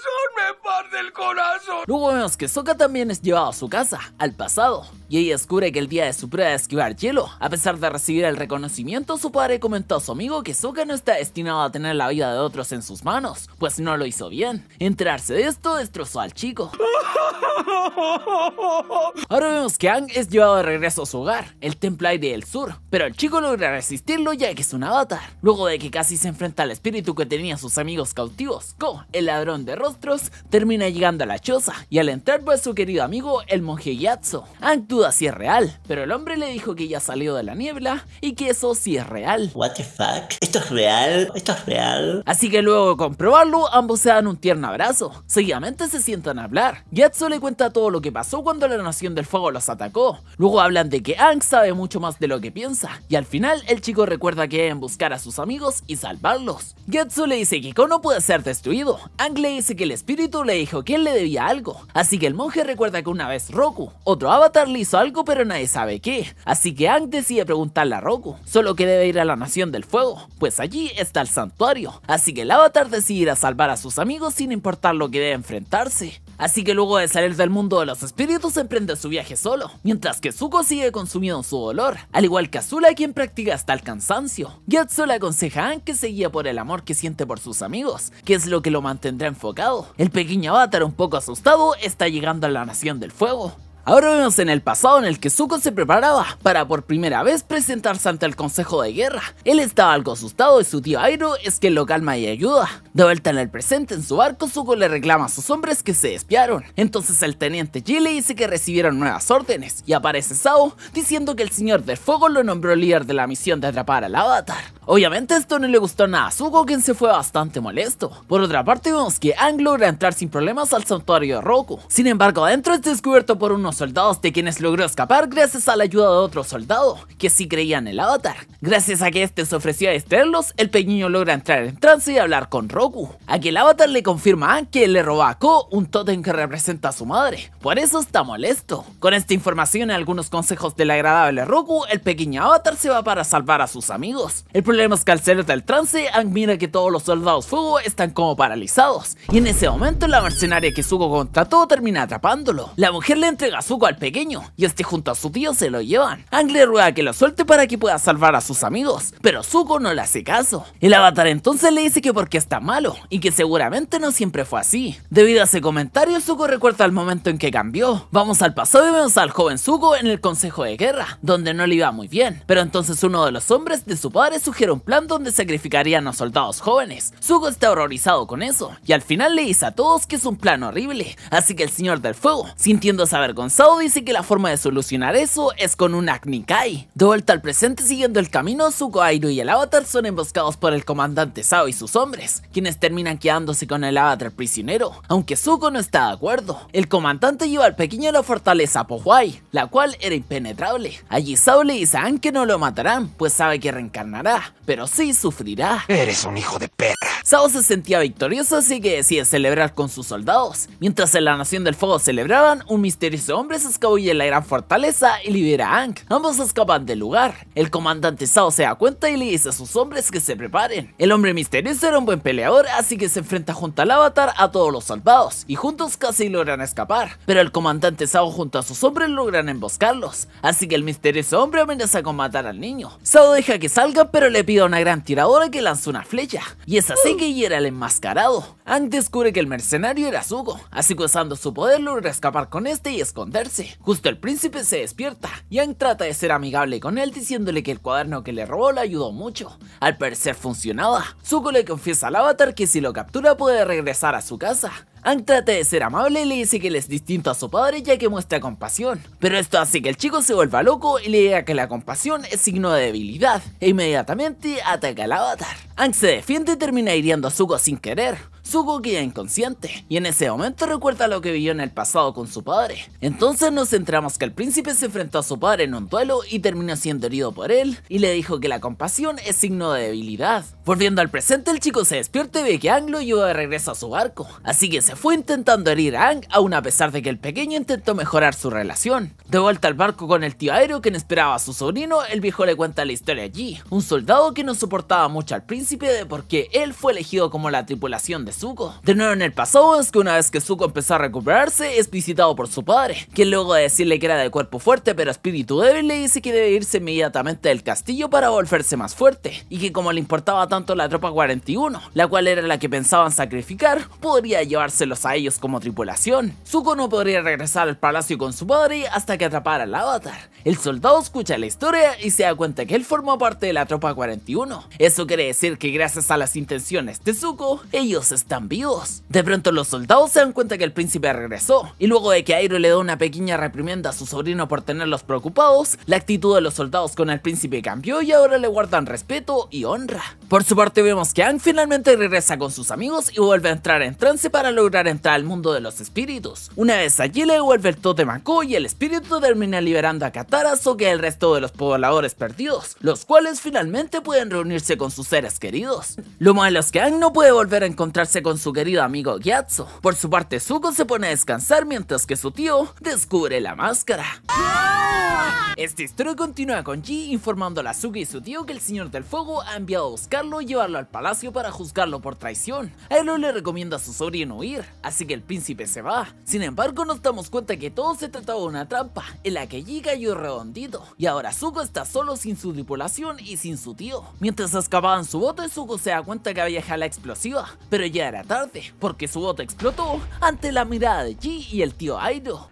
del corazón. Luego vemos que Soka también es llevado a su casa, al pasado, y ella descubre que el día de su prueba de esquivar hielo, a pesar de recibir el reconocimiento, su padre comentó a su amigo que Sokka no está destinado a tener la vida de otros en sus manos, pues no lo hizo bien. Entrarse de esto destrozó al chico. Ahora vemos que Aang es llevado de regreso a su hogar, el Templo del Sur, pero el chico logra resistirlo ya que es un avatar. Luego de que casi se enfrenta al espíritu que tenía sus amigos cautivos, Ko, el ladrón de rostros, termina llegando a la choza y al entrar ve pues, su querido amigo el monje Yatso. Ang si es real, pero el hombre le dijo que ya salió de la niebla y que eso sí es real. What the fuck? ¿Esto es real? ¿Esto es real? Así que luego de comprobarlo, ambos se dan un tierno abrazo. Seguidamente se sientan a hablar. Yatsu le cuenta todo lo que pasó cuando la Nación del Fuego los atacó. Luego hablan de que Ang sabe mucho más de lo que piensa. Y al final, el chico recuerda que deben buscar a sus amigos y salvarlos. Yatsu le dice que Kono puede ser destruido. Ang le dice que el espíritu le dijo que él le debía algo. Así que el monje recuerda que una vez Roku, otro avatar, le algo pero nadie sabe qué, así que Ang decide preguntarle a Roku, solo que debe ir a la Nación del Fuego, pues allí está el santuario, así que el avatar a salvar a sus amigos sin importar lo que debe enfrentarse. Así que luego de salir del mundo de los espíritus emprende su viaje solo, mientras que Zuko sigue consumiendo su dolor, al igual que Azula quien practica hasta el cansancio. Yatsu le aconseja a que se guía por el amor que siente por sus amigos, que es lo que lo mantendrá enfocado. El pequeño avatar un poco asustado está llegando a la Nación del Fuego, Ahora vemos en el pasado en el que Zuko se preparaba para por primera vez presentarse ante el Consejo de Guerra. Él estaba algo asustado y su tío Airo es quien lo calma y ayuda. De vuelta en el presente en su barco, Zuko le reclama a sus hombres que se despiaron. Entonces el teniente G dice que recibieron nuevas órdenes y aparece Sao diciendo que el señor del fuego lo nombró líder de la misión de atrapar al avatar. Obviamente esto no le gustó nada a Zuko quien se fue bastante molesto. Por otra parte vemos que Ang logra entrar sin problemas al santuario de Roku. Sin embargo adentro es descubierto por unos soldados de quienes logró escapar gracias a la ayuda de otro soldado, que sí creía en el avatar. Gracias a que este se ofreció a distraerlos, el pequeño logra entrar en trance y hablar con Roku. Aquí el avatar le confirma que le robó a Ko un tótem que representa a su madre, por eso está molesto. Con esta información y algunos consejos del agradable Roku, el pequeño avatar se va para salvar a sus amigos. El problema es que al salir del trance, admira que todos los soldados fuego están como paralizados, y en ese momento la mercenaria que contra todo termina atrapándolo. La mujer le entrega Zuko al pequeño y este junto a su tío se lo llevan. Angle ruega que lo suelte para que pueda salvar a sus amigos, pero Zuko no le hace caso. El avatar entonces le dice que porque está malo y que seguramente no siempre fue así. Debido a ese comentario, Zuko recuerda el momento en que cambió. Vamos al pasado y vemos al joven Zuko en el consejo de guerra, donde no le iba muy bien, pero entonces uno de los hombres de su padre sugiere un plan donde sacrificarían a soldados jóvenes. Zuko está horrorizado con eso y al final le dice a todos que es un plan horrible, así que el señor del fuego, sintiéndose avergonzado, Sao dice que la forma de solucionar eso es con un Aknikai. De vuelta al presente siguiendo el camino, Airo y el avatar son emboscados por el comandante Sao y sus hombres, quienes terminan quedándose con el avatar prisionero, aunque Zuko no está de acuerdo. El comandante lleva al pequeño a la fortaleza Pohuai, la cual era impenetrable. Allí Sao le dice a que no lo matarán, pues sabe que reencarnará, pero sí sufrirá. Eres un hijo de perra. Sao se sentía victorioso así que decide celebrar con sus soldados. Mientras en la Nación del Fuego celebraban, un misterioso hombres en la gran fortaleza y libera a Ang. Ambos escapan del lugar. El comandante Sao se da cuenta y le dice a sus hombres que se preparen. El hombre misterioso era un buen peleador, así que se enfrenta junto al avatar a todos los salvados, y juntos casi logran escapar. Pero el comandante Sao junto a sus hombres logran emboscarlos, así que el misterioso hombre amenaza con matar al niño. Sao deja que salga, pero le pide a una gran tiradora que lance una flecha, y es así que hiera el enmascarado. Ang descubre que el mercenario era Zuko, así que usando su poder logra escapar con este y esconder Justo el príncipe se despierta. Yang trata de ser amigable con él diciéndole que el cuaderno que le robó le ayudó mucho. Al parecer funcionaba. Zuko le confiesa al avatar que si lo captura puede regresar a su casa. Ang trata de ser amable y le dice que él es distinto a su padre ya que muestra compasión, pero esto hace que el chico se vuelva loco y le diga que la compasión es signo de debilidad e inmediatamente ataca al avatar. Ang se defiende y termina hiriendo a Zuko sin querer, Zuko queda inconsciente, y en ese momento recuerda lo que vivió en el pasado con su padre. Entonces nos centramos que el príncipe se enfrentó a su padre en un duelo y terminó siendo herido por él, y le dijo que la compasión es signo de debilidad. Volviendo al presente, el chico se despierta y ve que Ang lo lleva de regreso a su barco, así que se fue intentando herir a Ang aún a pesar de que el pequeño intentó mejorar su relación. De vuelta al barco con el tío aéreo quien esperaba a su sobrino, el viejo le cuenta la historia allí, un soldado que no soportaba mucho al príncipe de por qué él fue elegido como la tripulación de Zuko. De nuevo en el pasado es que una vez que Zuko empezó a recuperarse es visitado por su padre, quien luego de decirle que era de cuerpo fuerte pero espíritu débil le dice que debe irse inmediatamente del castillo para volverse más fuerte, y que como le importaba tanto la tropa 41, la cual era la que pensaban sacrificar, podría llevarse a ellos como tripulación. Zuko no podría regresar al palacio con su padre hasta que atrapara al avatar. El soldado escucha la historia y se da cuenta que él formó parte de la tropa 41. Eso quiere decir que gracias a las intenciones de Zuko, ellos están vivos. De pronto los soldados se dan cuenta que el príncipe regresó, y luego de que Airo le da una pequeña reprimenda a su sobrino por tenerlos preocupados, la actitud de los soldados con el príncipe cambió y ahora le guardan respeto y honra. Por su parte vemos que Aang finalmente regresa con sus amigos y vuelve a entrar en trance para lograr entrar al mundo de los espíritus. Una vez allí le devuelve el a Mako y el espíritu termina liberando a Sokka que el resto de los pobladores perdidos, los cuales finalmente pueden reunirse con sus seres queridos. Lo malo es que Aang no puede volver a encontrarse con su querido amigo Gyatso. Por su parte Zuko se pone a descansar mientras que su tío descubre la máscara. Esta historia continúa con Ji informando a Suki y su tío que el señor del fuego ha enviado a buscar y llevarlo al palacio para juzgarlo por traición. Elo le recomienda a su sobrino huir así que el príncipe se va. Sin embargo, nos damos cuenta que todo se trataba de una trampa, en la que Yi cayó redondito, y ahora Zuko está solo sin su tripulación y sin su tío. Mientras escapaban su bote, Zuko se da cuenta que había la explosiva, pero ya era tarde, porque su bote explotó ante la mirada de Yi y el tío Aido.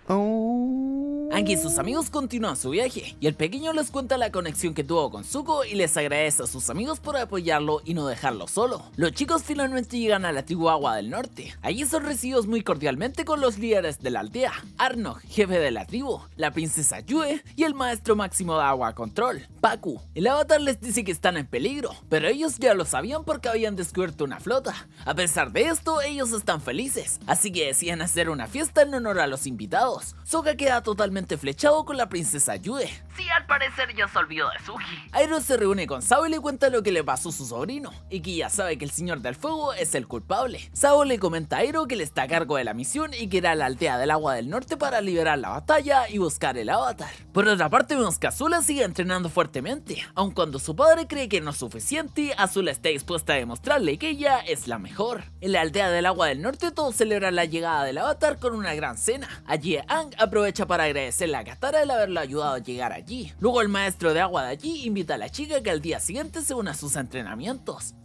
Angie y sus amigos continúan su viaje, y el pequeño les cuenta la conexión que tuvo con Zuko y les agradece a sus amigos por apoyar y no dejarlo solo. Los chicos finalmente llegan a la agua del Norte. Allí son recibidos muy cordialmente con los líderes de la aldea, arno jefe de la tribu, la princesa Yue y el maestro máximo de agua control, Paku. El avatar les dice que están en peligro, pero ellos ya lo sabían porque habían descubierto una flota. A pesar de esto, ellos están felices, así que deciden hacer una fiesta en honor a los invitados. Soga queda totalmente flechado con la princesa Yue. si al parecer ya se olvidó de Sugi. aero se reúne con Sao y le cuenta lo que le pasó a su sobrino y que ya sabe que el señor del fuego es el culpable. Sao le comenta a Ero que le está a cargo de la misión y que irá a la aldea del agua del norte para liberar la batalla y buscar el avatar. Por otra parte vemos que Azula sigue entrenando fuertemente, aun cuando su padre cree que no es suficiente, Azula está dispuesta a demostrarle que ella es la mejor. En la aldea del agua del norte todos celebran la llegada del avatar con una gran cena. Allí Ang aprovecha para agradecerle a Katara el haberlo ayudado a llegar allí. Luego el maestro de agua de allí invita a la chica que al día siguiente se una a sus entrenamientos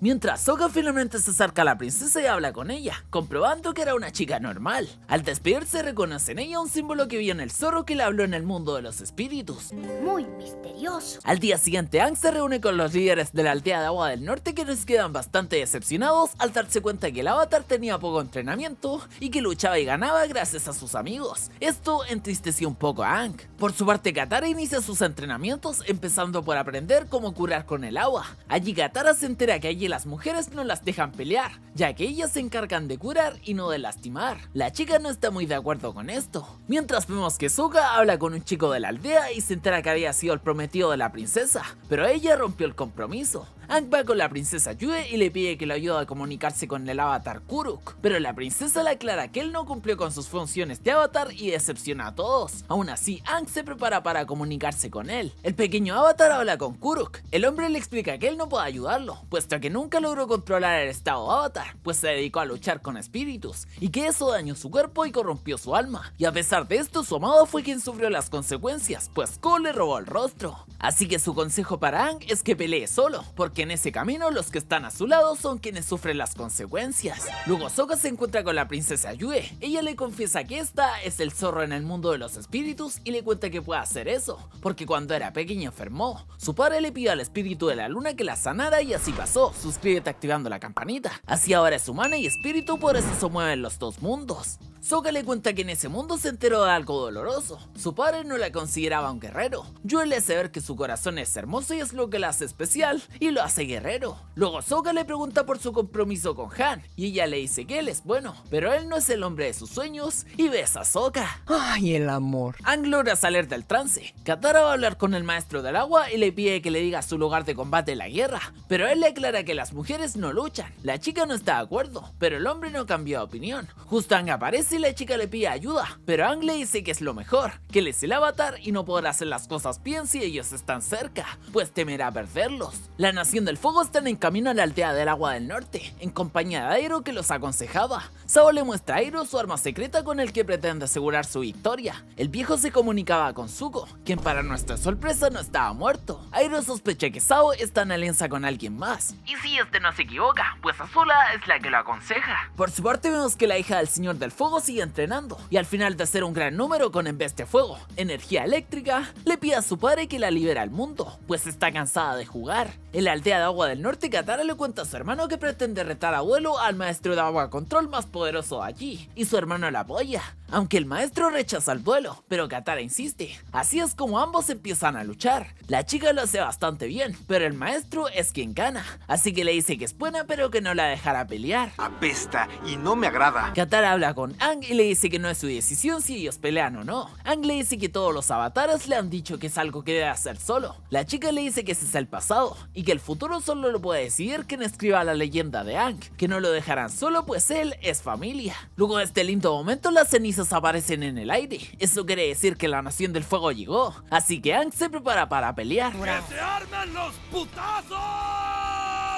Mientras Soka finalmente se acerca a la princesa y habla con ella, comprobando que era una chica normal. Al despedirse reconoce en ella un símbolo que vio en el zorro que le habló en el mundo de los espíritus. Muy misterioso. Al día siguiente Ang se reúne con los líderes de la aldea de agua del norte que les quedan bastante decepcionados al darse cuenta que el avatar tenía poco entrenamiento y que luchaba y ganaba gracias a sus amigos. Esto entristeció un poco a Ang. Por su parte Katara inicia sus entrenamientos empezando por aprender cómo curar con el agua. Allí Katara se se entera que allí las mujeres no las dejan pelear, ya que ellas se encargan de curar y no de lastimar. La chica no está muy de acuerdo con esto. Mientras vemos que Suga habla con un chico de la aldea y se entera que había sido el prometido de la princesa, pero ella rompió el compromiso. Ang va con la princesa Yue y le pide que lo ayude a comunicarse con el avatar Kuruk, pero la princesa le aclara que él no cumplió con sus funciones de avatar y decepciona a todos. Aún así, Ang se prepara para comunicarse con él. El pequeño avatar habla con Kuruk. El hombre le explica que él no puede ayudarlo, puesto que nunca logró controlar el estado avatar, pues se dedicó a luchar con espíritus, y que eso dañó su cuerpo y corrompió su alma. Y a pesar de esto, su amado fue quien sufrió las consecuencias, pues Ko le robó el rostro. Así que su consejo para Ang es que pelee solo, porque en ese camino los que están a su lado son quienes sufren las consecuencias. Luego Soka se encuentra con la princesa Yue. Ella le confiesa que esta es el zorro en el mundo de los espíritus y le cuenta que puede hacer eso, porque cuando era pequeña enfermó. Su padre le pidió al espíritu de la luna que la sanara y así pasó. Suscríbete activando la campanita. Así ahora es humana y espíritu, por eso se mueven los dos mundos. Soka le cuenta que en ese mundo se enteró de algo doloroso. Su padre no la consideraba un guerrero. Joel le hace ver que su corazón es hermoso y es lo que la hace especial, y lo hace guerrero. Luego Soka le pregunta por su compromiso con Han, y ella le dice que él es bueno, pero él no es el hombre de sus sueños, y besa a Soka. ¡Ay, el amor! Anglora salir del trance. Katara va a hablar con el maestro del agua y le pide que le diga su lugar de combate en la guerra, pero él le aclara que las mujeres no luchan. La chica no está de acuerdo, pero el hombre no cambia de opinión. Justang aparece y la chica le pide ayuda, pero Ang dice que es lo mejor, que él es el avatar y no podrá hacer las cosas bien si ellos están cerca, pues temerá perderlos. La Nación del Fuego está en camino a la aldea del Agua del Norte, en compañía de Airo que los aconsejaba. Sao le muestra a Airo su arma secreta con el que pretende asegurar su victoria. El viejo se comunicaba con Zuko, quien para nuestra sorpresa no estaba muerto. Airo sospecha que Sao está en alianza con alguien más. Y si este no se equivoca, pues Azula es la que lo aconseja. Por su parte vemos que la hija del Señor del Fuego sigue entrenando y al final de hacer un gran número con embeste fuego, energía eléctrica, le pide a su padre que la libere al mundo, pues está cansada de jugar. En la aldea de agua del norte, Katara le cuenta a su hermano que pretende retar a abuelo al maestro de agua control más poderoso allí, y su hermano la apoya, aunque el maestro rechaza el duelo, pero Katara insiste. Así es como ambos empiezan a luchar. La chica lo hace bastante bien, pero el maestro es quien gana, así que le dice que es buena pero que no la dejará pelear. Apesta y no me agrada. Katara habla con Ang y le dice que no es su decisión si ellos pelean o no. Ang le dice que todos los avatares le han dicho que es algo que debe hacer solo. La chica le dice que ese es el pasado y que el futuro solo lo puede decidir quien escriba la leyenda de Ang, que no lo dejarán solo pues él es familia. Luego de este lindo momento las cenizas aparecen en el aire. Eso quiere decir que la Nación del Fuego llegó. Así que Ang se prepara para pelear. ¡Que se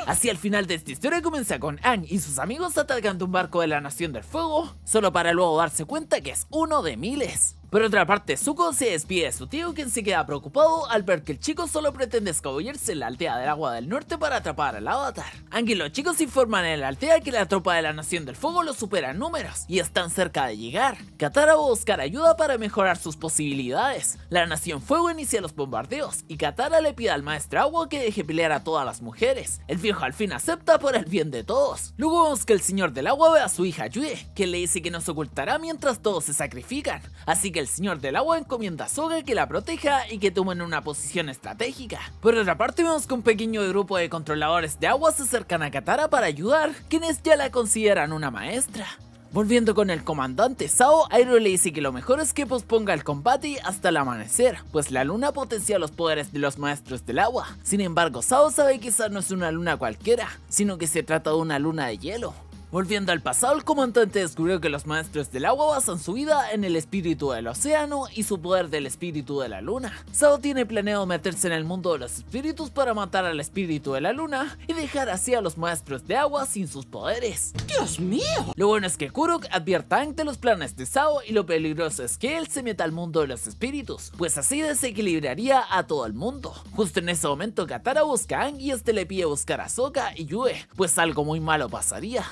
Así al final de esta historia comienza con Ang y sus amigos atacando un barco de la Nación del Fuego, solo para luego darse cuenta que es uno de miles. Por otra parte, Zuko se despide de su tío quien se queda preocupado al ver que el chico solo pretende escabullirse en la aldea del agua del norte para atrapar al avatar. Aunque los chicos informan en la aldea que la tropa de la nación del fuego los supera en números y están cerca de llegar. Katara va a buscar ayuda para mejorar sus posibilidades. La nación fuego inicia los bombardeos y Katara le pide al maestro agua que deje pelear a todas las mujeres. El viejo al fin acepta por el bien de todos. Luego vemos que el señor del agua ve a su hija Yue, que le dice que nos ocultará mientras todos se sacrifican. Así que el señor del agua encomienda a Soga que la proteja y que tomen una posición estratégica. Por otra parte vemos que un pequeño grupo de controladores de agua se acercan a Katara para ayudar, quienes ya la consideran una maestra. Volviendo con el comandante Sao, Airo le dice que lo mejor es que posponga el combate hasta el amanecer, pues la luna potencia los poderes de los maestros del agua. Sin embargo, Sao sabe que esa no es una luna cualquiera, sino que se trata de una luna de hielo, Volviendo al pasado, el comandante descubrió que los maestros del agua basan su vida en el espíritu del océano y su poder del espíritu de la luna. Sao tiene planeado meterse en el mundo de los espíritus para matar al espíritu de la luna y dejar así a los maestros de agua sin sus poderes. ¡Dios mío! Lo bueno es que Kurok advierta ante los planes de Sao y lo peligroso es que él se meta al mundo de los espíritus, pues así desequilibraría a todo el mundo. Justo en ese momento Katara busca a Aang y este le pide buscar a Sokka y Yue, pues algo muy malo pasaría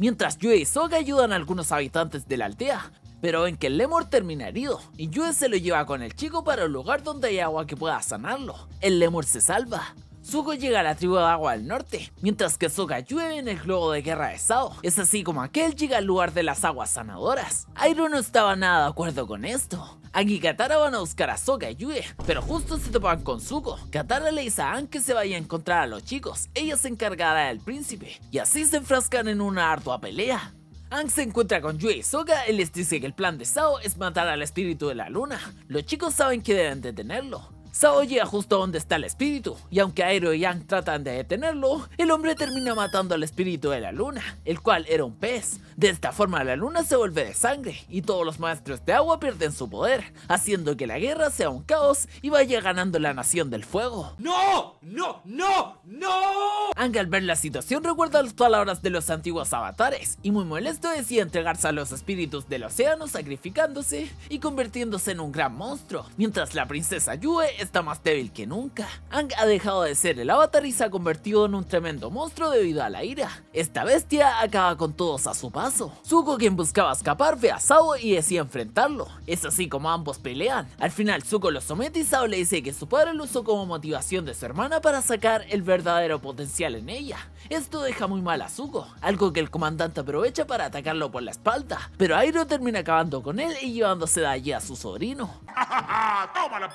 mientras Yue y Soga ayudan a algunos habitantes de la aldea, pero ven que el Lemur termina herido y Yue se lo lleva con el chico para un lugar donde hay agua que pueda sanarlo. El Lemur se salva. Zuko llega a la tribu de agua del norte, mientras que Soga llueve en el globo de guerra de Sao. Es así como aquel llega al lugar de las aguas sanadoras. Airo no estaba nada de acuerdo con esto, y Katara van a buscar a Soga y Yue, pero justo se topan con Zuko. Katara le dice a Aang que se vaya a encontrar a los chicos, ella se encargará del príncipe, y así se enfrascan en una ardua pelea. Ang se encuentra con Yue y Soka y les dice que el plan de Sao es matar al espíritu de la luna. Los chicos saben que deben detenerlo, Sao llega justo donde está el espíritu, y aunque Aero y Yang tratan de detenerlo, el hombre termina matando al espíritu de la luna, el cual era un pez. De esta forma la luna se vuelve de sangre, y todos los maestros de agua pierden su poder, haciendo que la guerra sea un caos y vaya ganando la nación del fuego. ¡No! ¡No! ¡No! ¡No! Aang al ver la situación recuerda las palabras de los antiguos avatares, y muy molesto decide entregarse a los espíritus del océano sacrificándose y convirtiéndose en un gran monstruo, mientras la princesa Yue está más débil que nunca. Ang ha dejado de ser el avatar y se ha convertido en un tremendo monstruo debido a la ira. Esta bestia acaba con todos a su paso. Zuko quien buscaba escapar ve a Sao y decide enfrentarlo. Es así como ambos pelean. Al final Zuko lo somete y Sao le dice que su padre lo usó como motivación de su hermana para sacar el verdadero potencial en ella. Esto deja muy mal a Zuko, algo que el comandante aprovecha para atacarlo por la espalda, pero Airo termina acabando con él y llevándose de allí a su sobrino. ¡Toma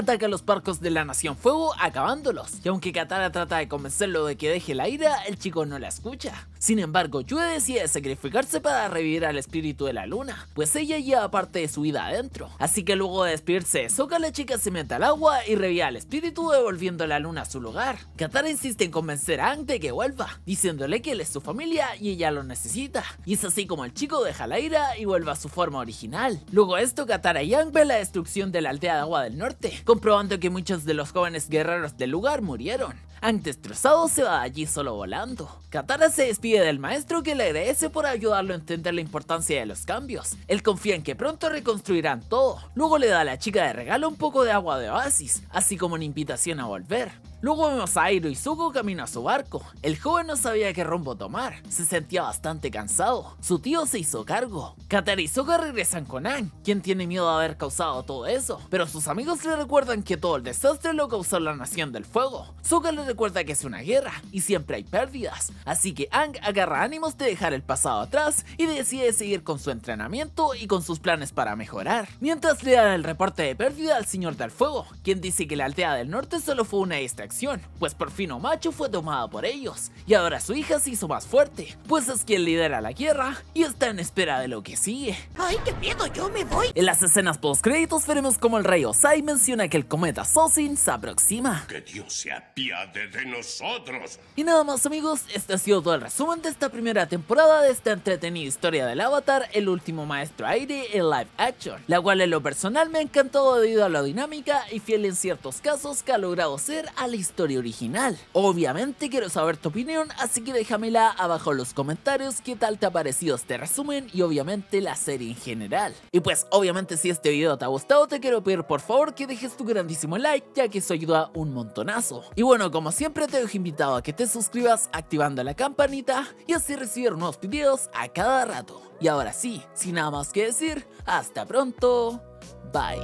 ataca los barcos de la Nación Fuego acabándolos, y aunque Katara trata de convencerlo de que deje la ira, el chico no la escucha. Sin embargo, Yue decide sacrificarse para revivir al espíritu de la luna, pues ella lleva parte de su vida adentro. Así que luego de despedirse de la chica se mete al agua y revive al espíritu devolviendo la luna a su lugar. Katara insiste en convencer a Ang de que vuelva, diciéndole que él es su familia y ella lo necesita. Y es así como el chico deja la ira y vuelve a su forma original. Luego de esto, Katara y Ang ven la destrucción de la aldea de agua del norte, comprobando que muchos de los jóvenes guerreros del lugar murieron. Antes destrozado se va allí solo volando. Katara se despide del maestro que le agradece por ayudarlo a entender la importancia de los cambios. Él confía en que pronto reconstruirán todo. Luego le da a la chica de regalo un poco de agua de oasis, así como una invitación a volver. Luego vemos a Airo y Zuko camino a su barco. El joven no sabía qué rumbo tomar, se sentía bastante cansado. Su tío se hizo cargo. Katara y Zuko regresan con Aang, quien tiene miedo de haber causado todo eso, pero sus amigos le recuerdan que todo el desastre lo causó la Nación del Fuego. Zuko le recuerda que es una guerra y siempre hay pérdidas, así que Aang agarra ánimos de dejar el pasado atrás y decide seguir con su entrenamiento y con sus planes para mejorar. Mientras le dan el reporte de pérdida al Señor del Fuego, quien dice que la aldea del norte solo fue una distracción pues por fin Omacho fue tomada por ellos, y ahora su hija se hizo más fuerte, pues es quien lidera la guerra y está en espera de lo que sigue. ¡Ay, qué miedo! ¡Yo me voy! En las escenas post-créditos veremos como el rey Osai menciona que el cometa Sosin se aproxima. ¡Que Dios se apiade de nosotros! Y nada más amigos, este ha sido todo el resumen de esta primera temporada de esta entretenida historia del Avatar, el último maestro aire en live action, la cual en lo personal me ha encantado debido a la dinámica y fiel en ciertos casos que ha logrado ser al historia original. Obviamente quiero saber tu opinión, así que déjamela abajo en los comentarios qué tal te ha parecido este resumen y obviamente la serie en general. Y pues obviamente si este video te ha gustado te quiero pedir por favor que dejes tu grandísimo like ya que eso ayuda un montonazo. Y bueno como siempre te dejo invitado a que te suscribas activando la campanita y así recibir nuevos videos a cada rato. Y ahora sí, sin nada más que decir, hasta pronto, bye.